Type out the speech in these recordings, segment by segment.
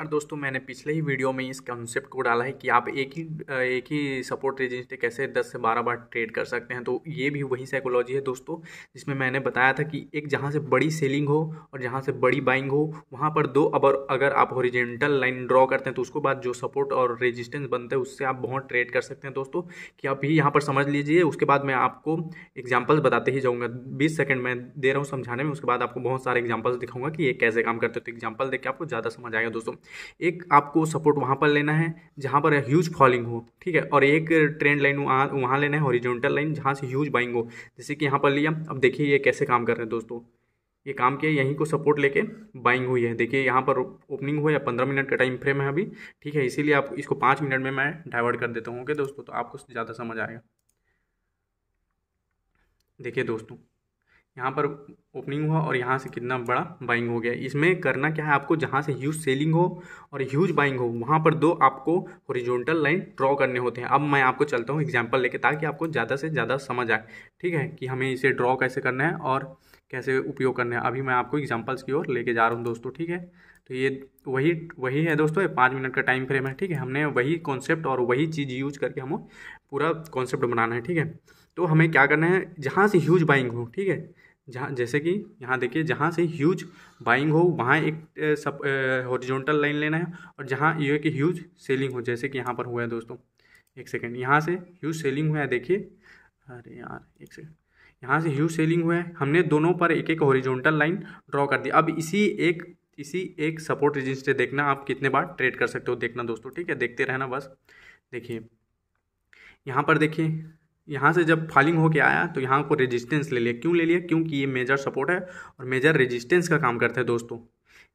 नमस्कार दोस्तों मैंने पिछले ही वीडियो में इस कॉन्सेप्ट को डाला है कि आप एक ही एक ही सपोर्ट रेजिस्टेंस कैसे 10 से 12 बार ट्रेड कर सकते हैं तो ये भी वही साइकोलॉजी है दोस्तों जिसमें मैंने बताया था कि एक जहाँ से बड़ी सेलिंग हो और जहाँ से बड़ी बाइंग हो वहाँ पर दो अब अगर आप ओरिजेंटल लाइन ड्रॉ करते हैं तो उसके बाद जो सपोर्ट और रेजिस्टेंस बनते हैं उससे आप बहुत ट्रेड कर सकते हैं दोस्तों कि आप ही यहाँ पर समझ लीजिए उसके बाद मैं आपको एग्जाम्पल्स बताते ही जाऊँगा बीस सेकेंड मैं दे रहा हूँ समझाने में उसके बाद आपको बहुत सारे एग्जाम्पल्स दिखाऊंगा कि ये कैसे काम करते हो तो एग्जाम्पल देख के आपको ज़्यादा समझ आएगा दोस्तों एक आपको सपोर्ट वहाँ पर लेना है जहाँ पर ह्यूज फॉलिंग हो ठीक है और एक ट्रेंड लाइन वहाँ वहाँ लेना है हॉरिजॉन्टल लाइन जहाँ से ह्यूज बाइंग हो जैसे कि यहाँ पर लिया अब देखिए ये कैसे काम कर रहे हैं दोस्तों ये काम किया यहीं को सपोर्ट लेके बाइंग हुई है देखिए यहाँ पर ओपनिंग हुआ या पंद्रह मिनट का टाइम फ्रेम है अभी ठीक है इसीलिए आप इसको पाँच मिनट में मैं डाइवर्ट कर देता हूँ ओके दोस्तों तो आपको ज़्यादा समझ आएगा देखिए दोस्तों यहाँ पर ओपनिंग हुआ और यहाँ से कितना बड़ा बाइंग हो गया इसमें करना क्या है आपको जहाँ से ह्यूज सेलिंग हो और ह्यूज बाइंग हो वहाँ पर दो आपको ओरिजोनटल लाइन ड्रॉ करने होते हैं अब मैं आपको चलता हूँ एग्जाम्पल लेके ताकि आपको ज़्यादा से ज़्यादा समझ आए ठीक है कि हमें इसे ड्रॉ कैसे करना है और कैसे उपयोग करना है अभी मैं आपको एग्जाम्पल्स की ओर लेके जा रहा हूँ दोस्तों ठीक है तो ये वही वही है दोस्तों ये पाँच मिनट का टाइम फ्रेम है ठीक है हमने वही कॉन्सेप्ट और वही चीज़ यूज करके हमें पूरा कॉन्सेप्ट बनाना है ठीक है तो हमें क्या करना है जहाँ से ह्यूज बाइंग हो ठीक है जहाँ जैसे कि यहाँ देखिए जहाँ से ह्यूज बाइंग हो वहाँ एक सब हॉरिजॉन्टल लाइन लेना है और जहाँ ये है कि ह्यूज सेलिंग हो जैसे कि यहाँ पर हुआ है दोस्तों एक सेकेंड यहाँ से ह्यूज सेलिंग हुआ है देखिए अरे यार एक सेकेंड यहाँ से ह्यूज सेलिंग हुआ है हमने दोनों पर एक एक हॉरिजॉन्टल लाइन ड्रॉ कर दी अब इसी एक इसी एक सपोर्ट रजिस्टर देखना आप कितने बार ट्रेड कर सकते हो देखना दोस्तों ठीक है देखते रहना बस देखिए यहाँ पर देखिए यहाँ से जब फॉलिंग होके आया तो यहाँ को रेजिस्टेंस ले लिया क्यों ले लिया क्योंकि ये मेजर सपोर्ट है और मेजर रेजिस्टेंस का काम करता है दोस्तों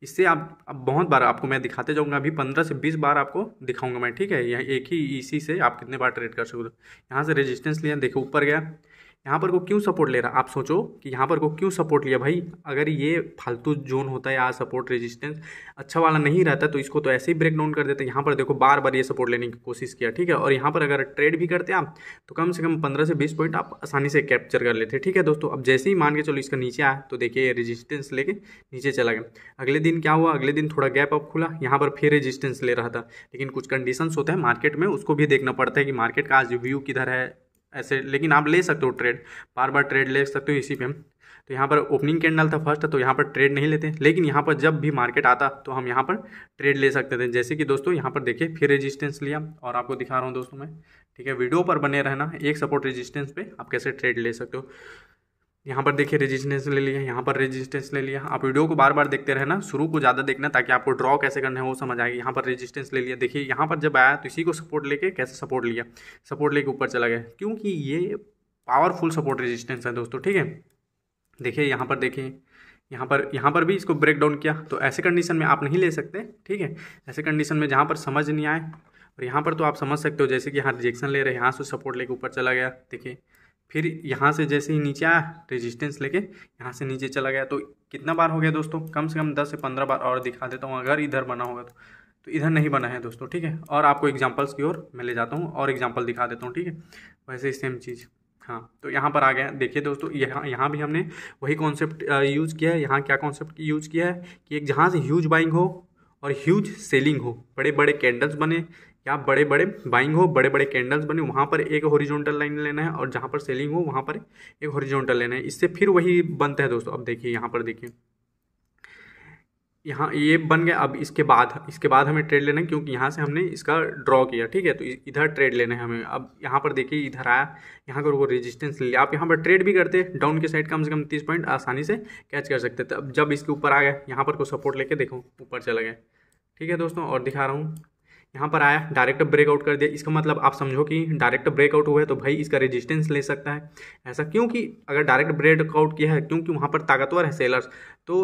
इससे आप अब बहुत बार आपको मैं दिखाते जाऊँगा अभी पंद्रह से बीस बार आपको दिखाऊंगा मैं ठीक है यहाँ एक ही इसी से आप कितने बार ट्रेड कर सकते हो यहाँ से रेजिस्टेंस लिया देखो ऊपर गया यहाँ पर को क्यों सपोर्ट ले रहा आप सोचो कि यहाँ पर को क्यों सपोर्ट लिया भाई अगर ये फालतू जोन होता है या सपोर्ट रेजिस्टेंस अच्छा वाला नहीं रहता तो इसको तो ऐसे ही ब्रेक डाउन कर देते यहाँ पर देखो बार बार ये सपोर्ट लेने की कोशिश किया ठीक है और यहाँ पर अगर ट्रेड भी करते आप तो कम से कम पंद्रह से बीस पॉइंट आप आसानी से कैप्चर कर लेते ठीक है दोस्तों अब जैसे ही मान के चलो इसका नीचे आया तो देखिए रेजिस्टेंस लेके नीचे चला गया अगले दिन क्या हुआ अगले दिन थोड़ा गैप अप खुला यहाँ पर फिर रेजिस्टेंस ले रहा था लेकिन कुछ कंडीशन होते हैं मार्केट में उसको भी देखना पड़ता है कि मार्केट का आज व्यू किधर है ऐसे लेकिन आप ले सकते हो ट्रेड बार बार ट्रेड ले सकते हो इसी पे हम तो यहाँ पर ओपनिंग कैंडल था फर्स्ट तो यहाँ पर ट्रेड नहीं लेते लेकिन यहाँ पर जब भी मार्केट आता तो हम यहाँ पर ट्रेड ले सकते थे जैसे कि दोस्तों यहाँ पर देखिए फिर रेजिस्टेंस लिया और आपको दिखा रहा हूँ दोस्तों मैं ठीक है वीडियो पर बने रहना एक सपोर्ट रेजिस्टेंस पे आप कैसे ट्रेड ले सकते हो यहाँ पर देखिए रेजिस्टेंस ले लिया यहाँ पर रेजिस्टेंस ले लिया आप वीडियो को बार बार देखते रहना शुरू को ज़्यादा देखना ताकि आपको ड्रॉ कैसे करना है वो समझ आएगी यहाँ पर रेजिस्टेंस ले लिया देखिए यहाँ पर जब आया तो इसी को सपोर्ट लेके कैसे सपोर्ट लिया सपोर्ट लेके ऊपर चला गया क्योंकि ये पावरफुल सपोर्ट रेजिस्टेंस है दोस्तों ठीक है देखिए यहाँ पर देखिए यहाँ पर यहाँ पर भी इसको ब्रेक डाउन किया तो ऐसे कंडीशन में आप नहीं ले सकते ठीक है ऐसे कंडीशन में जहाँ पर समझ नहीं आए और यहाँ पर तो आप समझ सकते हो जैसे कि यहाँ रिजेक्शन ले रहे हैं यहाँ से सपोर्ट लेके ऊपर चला गया देखिए फिर यहाँ से जैसे ही नीचे आया रेजिस्टेंस लेके यहाँ से नीचे चला गया तो कितना बार हो गया दोस्तों कम से कम दस से पंद्रह बार और दिखा देता हूँ अगर इधर बना होगा तो तो इधर नहीं बना है दोस्तों ठीक है और आपको एग्जाम्पल्स की ओर मैं ले जाता हूँ और एग्जाम्पल दिखा देता हूँ ठीक है वैसे सेम चीज़ हाँ तो यहाँ पर आ गया देखिए दोस्तों यहाँ यहाँ भी हमने वही कॉन्सेप्ट यूज़ किया है यहाँ क्या कॉन्सेप्ट यूज़ किया है कि एक जहाँ से ह्यूज बाइंग हो और ह्यूज सेलिंग हो बड़े बड़े कैंडल्स बने यहाँ बड़े बड़े बाइंग हो बड़े बड़े कैंडल्स बने वहाँ पर एक हॉरिजॉन्टल लाइन लेना है और जहाँ पर सेलिंग हो वहाँ पर एक हॉरिजॉन्टल लेना है इससे फिर वही बनता है दोस्तों अब देखिए यहाँ पर देखिए यहाँ ये बन गया अब इसके बाद इसके बाद हमें ट्रेड लेना है क्योंकि यहाँ से हमने इसका ड्रॉ किया ठीक है तो इधर ट्रेड लेना है हमें अब यहाँ पर देखिए इधर आया यहाँ पर वो रेजिस्टेंस ले लिया आप यहाँ पर ट्रेड भी करते डाउन के साइड कम से कम तीस पॉइंट आसानी से कैच कर सकते थे तो अब जब इसके ऊपर आ गया यहाँ पर कोई सपोर्ट लेके देखो ऊपर चला गया ठीक है दोस्तों और दिखा रहा हूँ यहाँ पर आया डायरेक्ट ब्रेकआउट कर दिया इसका मतलब आप समझो कि डायरेक्ट ब्रेकआउट हुआ है तो भाई इसका रेजिस्टेंस ले सकता है ऐसा क्योंकि अगर डायरेक्ट ब्रेकआउट किया है क्योंकि वहाँ पर ताकतवर है सेलर्स तो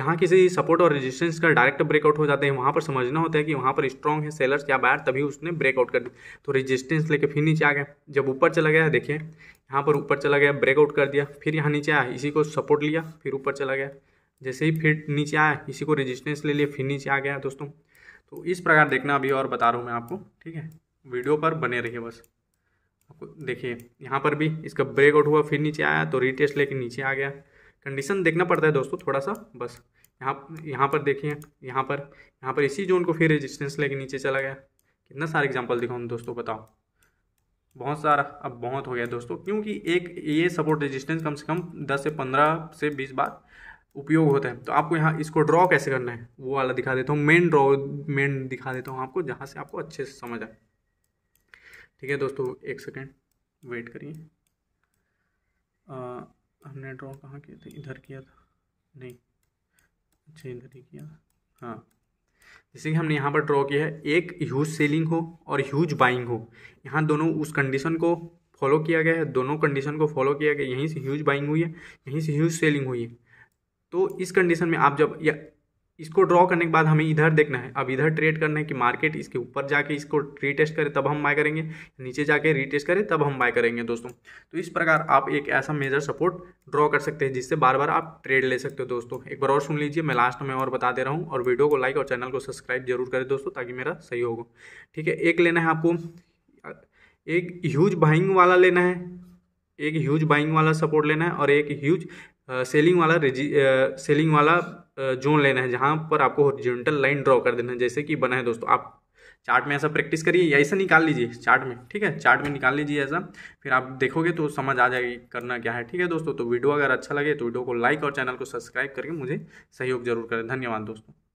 जहाँ किसी सपोर्ट और रेजिस्टेंस का डायरेक्ट ब्रेकआउट हो जाते हैं वहाँ पर समझना होता है कि वहाँ पर स्ट्रॉन्ग है सेलर्स या बायर तभी उसने ब्रेकआउट कर दिया तो रजिस्टेंस लेके फिर नीचे आ गया जब ऊपर चला गया देखिए यहाँ पर ऊपर चला गया ब्रेकआउट कर दिया फिर यहाँ नीचे आया इसी को सपोर्ट लिया फिर ऊपर चला गया जैसे ही फिर नीचे आया इसी को रेजिस्टेंस ले लिया फिर नीचे आ गया दोस्तों तो इस प्रकार देखना अभी और बता रहा हूँ मैं आपको ठीक है वीडियो पर बने रहिए बस आपको देखिए यहाँ पर भी इसका ब्रेकआउट हुआ फिर नीचे आया तो रिटेस्ट लेके नीचे आ गया कंडीशन देखना पड़ता है दोस्तों थोड़ा सा बस यहाँ यहाँ पर देखिए यहाँ पर यहाँ पर इसी जोन को फिर रेजिस्टेंस लेके नीचे चला गया कितना सारा एग्जाम्पल दिखाऊँ दोस्तों बताओ बहुत सारा अब बहुत हो गया दोस्तों क्योंकि एक ये सपोर्ट रेजिस्टेंस कम से कम दस से पंद्रह से बीस बार उपयोग होता है तो आपको यहाँ इसको ड्रॉ कैसे करना है वो वाला दिखा देता हूँ मेन ड्रॉ मेन दिखा देता हूँ आपको जहाँ से आपको अच्छे से समझ आए ठीक है दोस्तों एक सेकेंड वेट करिए हमने ड्रॉ कहाँ किया था इधर किया था नहीं अच्छा इधर ही किया हाँ जैसे कि हमने यहाँ पर ड्रॉ किया है एक ह्यूज सेलिंग हो और ह्यूज बाइंग हो यहाँ दोनों उस कंडीशन को फॉलो किया गया है दोनों कंडीशन को फॉलो किया गया यहीं से ह्यूज बाइंग हुई है यहीं से ह्यूज सेलिंग हुई है तो इस कंडीशन में आप जब या इसको ड्रॉ करने के बाद हमें इधर देखना है अब इधर ट्रेड करना है कि मार्केट इसके ऊपर जाके इसको रीटेस्ट करे तब हम बाय करेंगे नीचे जाके रीटेस्ट करे तब हम बाय करेंगे दोस्तों तो इस प्रकार आप एक ऐसा मेजर सपोर्ट ड्रॉ कर सकते हैं जिससे बार बार आप ट्रेड ले सकते हो दोस्तों एक बार और सुन लीजिए मैं लास्ट में और बता दे रहा हूँ और वीडियो को लाइक और चैनल को सब्सक्राइब जरूर करें दोस्तों ताकि मेरा सही हो ठीक है एक लेना है आपको एक ह्यूज बाइंग वाला लेना है एक ह्यूज बाइंग वाला सपोर्ट लेना है और एक ह्यूज सेलिंग वाला रेजी सेलिंग वाला जोन लेना है जहाँ पर आपको हॉरिजॉन्टल लाइन ड्रॉ कर देना है जैसे कि बना है दोस्तों आप चार्ट में ऐसा प्रैक्टिस करिए या ऐसा निकाल लीजिए चार्ट में ठीक है चार्ट में निकाल लीजिए ऐसा फिर आप देखोगे तो समझ आ जाएगी करना क्या है ठीक है दोस्तों तो वीडियो अगर अच्छा लगे तो वीडियो को लाइक और चैनल को सब्सक्राइब करके मुझे सहयोग जरूर करें धन्यवाद दोस्तों